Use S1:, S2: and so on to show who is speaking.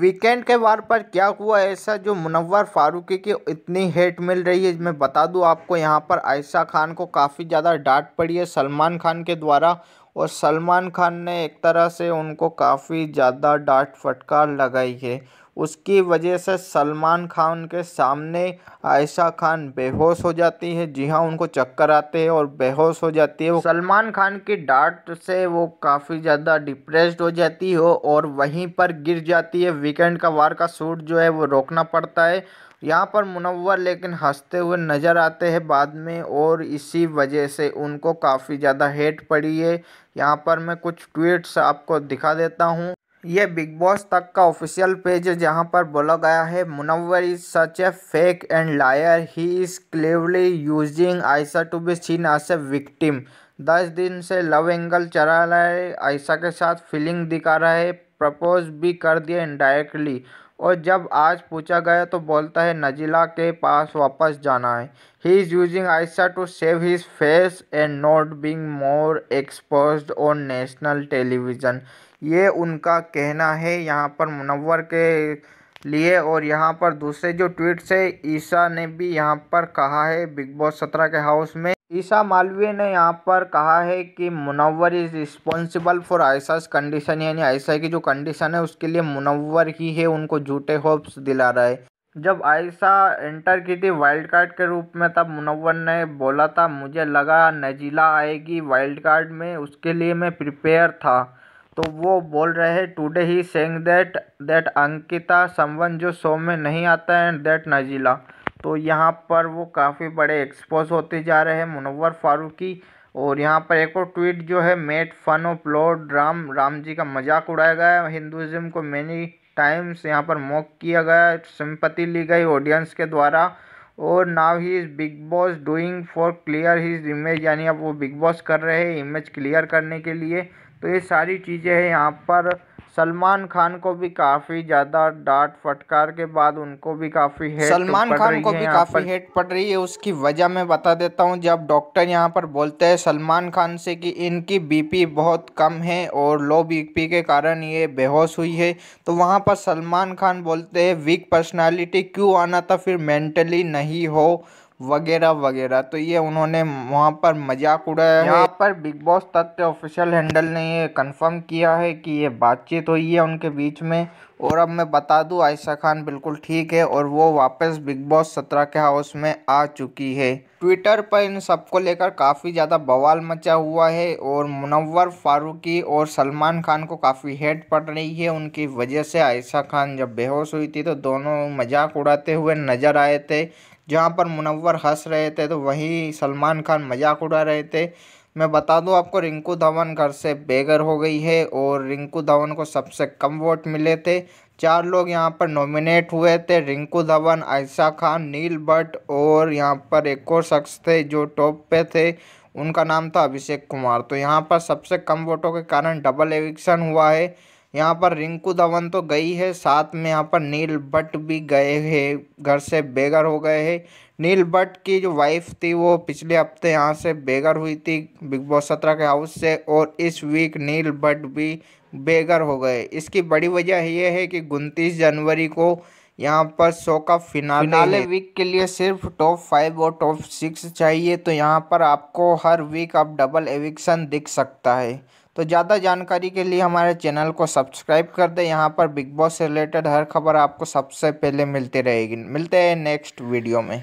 S1: weekend के वार पर क्या हुआ ऐसा जो मुनवर फारूकी की इतनी हेट मिल रही है मैं बता दूं आपको यहाँ पर आयशा खान को काफ़ी ज़्यादा डांट पड़ी है सलमान खान के द्वारा और सलमान खान ने एक तरह से उनको काफ़ी ज़्यादा डांट फटकार लगाई है उसकी वजह से सलमान खान के सामने आयशा खान बेहोश हो जाती है जी हाँ उनको चक्कर आते हैं और बेहोश हो जाती है सलमान खान की डांट से वो काफ़ी ज़्यादा डिप्रेस्ड हो जाती हो और वहीं पर गिर जाती है वीकेंड का वार का सूट जो है वो रोकना पड़ता है यहाँ पर मुनवर लेकिन हंसते हुए नज़र आते हैं बाद में और इसी वजह से उनको काफ़ी ज़्यादा हेट पड़ी है यहाँ पर मैं कुछ ट्वीट्स आपको दिखा देता हूँ ये बिग बॉस तक का ऑफिशियल पेज है जहाँ पर बोला गया है Munawar is such a fake and liar he is cleverly using Ayesha to be seen as a victim दस दिन से लव एंगल चला रहा है आयशा के साथ फीलिंग दिखा रहा है प्रपोज भी कर दिया इनडायरेक्टली और जब आज पूछा गया तो बोलता है नजीला के पास वापस जाना है he is using Ayesha to save his face and not being more expose on national television ये उनका कहना है यहाँ पर मुनवर के लिए और यहाँ पर दूसरे जो ट्वीट है ईशा ने भी यहाँ पर कहा है बिग बॉस सत्रह के हाउस में ईशा मालवीय ने यहाँ पर कहा है कि Munawar is responsible for Ayesha's condition यानी आयसा की जो कंडीशन है उसके लिए मुनवर ही है उनको झूठे होप्स दिला रहा है जब आयसा एंटर की थी वाइल्ड कार्ड के रूप में तब मुनवर ने बोला था मुझे लगा नजीला आएगी वाइल्ड कार्ड में उसके लिए मैं प्रिपेयर था तो वो बोल रहे हैं today he saying that that Ankita someone जो शो में नहीं आता है एंड दैट नजीला तो यहाँ पर वो काफ़ी बड़े एक्सपोज होते जा रहे हैं मुनवर फारूकी और यहाँ पर एक और ट्वीट जो है made fun of Lord Ram Ram ji का मजाक उड़ाया गया है हिंदुज़म को मैनी टाइम्स यहाँ पर मॉक किया गया सिंपति ली गई ऑडियंस के द्वारा और now he is Bigg Boss doing for clear his image यानी अब वो बिग बॉस कर रहे हैं इमेज क्लियर करने के लिए तो ये सारी चीज़ें हैं यहाँ पर सलमान खान को भी काफी ज्यादा डांट फटकार के बाद उनको भी काफी सलमान तो खान को भी काफी हेट पड़ रही है उसकी वजह मैं बता देता हूँ जब डॉक्टर यहाँ पर बोलते हैं सलमान खान से कि इनकी बीपी बहुत कम है और लो बीपी के कारण ये बेहोश हुई है तो वहाँ पर सलमान खान बोलते हैं वीक पर्सनालिटी क्यों आना था फिर मेंटली नहीं हो वगैरह वगैरह तो ये उन्होंने वहाँ पर मजाक उड़ाया यहाँ पर बिग बॉस तक के ऑफिशियल हैंडल ने ये कंफर्म किया है कि ये बातचीत हुई है उनके बीच में और अब मैं बता दूँ आयशा खान बिल्कुल ठीक है और वो वापस बिग बॉस सत्रह के हाउस में आ चुकी है ट्विटर पर इन सबको लेकर काफ़ी ज़्यादा बवाल मचा हुआ है और मुनवर फारूकी और सलमान खान को काफ़ी हेट पड़ रही है उनकी वजह से आयशा खान जब बेहोश हुई थी तो दोनों मजाक उड़ाते हुए नजर आए थे जहाँ पर मुनवर हंस रहे थे तो वहीं सलमान खान मजाक उड़ा रहे थे मैं बता दूं आपको रिंकू धवन घर से बेघर हो गई है और रिंकू धवन को सबसे कम वोट मिले थे चार लोग यहाँ पर नॉमिनेट हुए थे रिंकू धवन आयशा खान नील भट्ट और यहाँ पर एक और शख्स थे जो टॉप पे थे उनका नाम था अभिषेक कुमार तो यहाँ पर सबसे कम वोटों के कारण डबल एविक्शन हुआ है यहाँ पर रिंकू धवन तो गई है साथ में यहाँ पर नील भट्ट भी गए हैं घर से बेघर हो गए हैं नील भट्ट की जो वाइफ थी वो पिछले हफ्ते यहाँ से बेघर हुई थी बिग बॉस सत्रह के हाउस से और इस वीक नील भट्ट भी बेघर हो गए इसकी बड़ी वजह यह है कि उनतीस जनवरी को यहाँ पर शो का फिनाले, फिनाले वीक के लिए सिर्फ टॉप फाइव और टॉप सिक्स चाहिए तो यहाँ पर आपको हर वीक आप डबल एविक्सन दिख सकता है तो ज़्यादा जानकारी के लिए हमारे चैनल को सब्सक्राइब कर दें यहाँ पर बिग बॉस से रिलेटेड हर खबर आपको सबसे पहले मिलती रहेगी मिलते हैं नेक्स्ट वीडियो में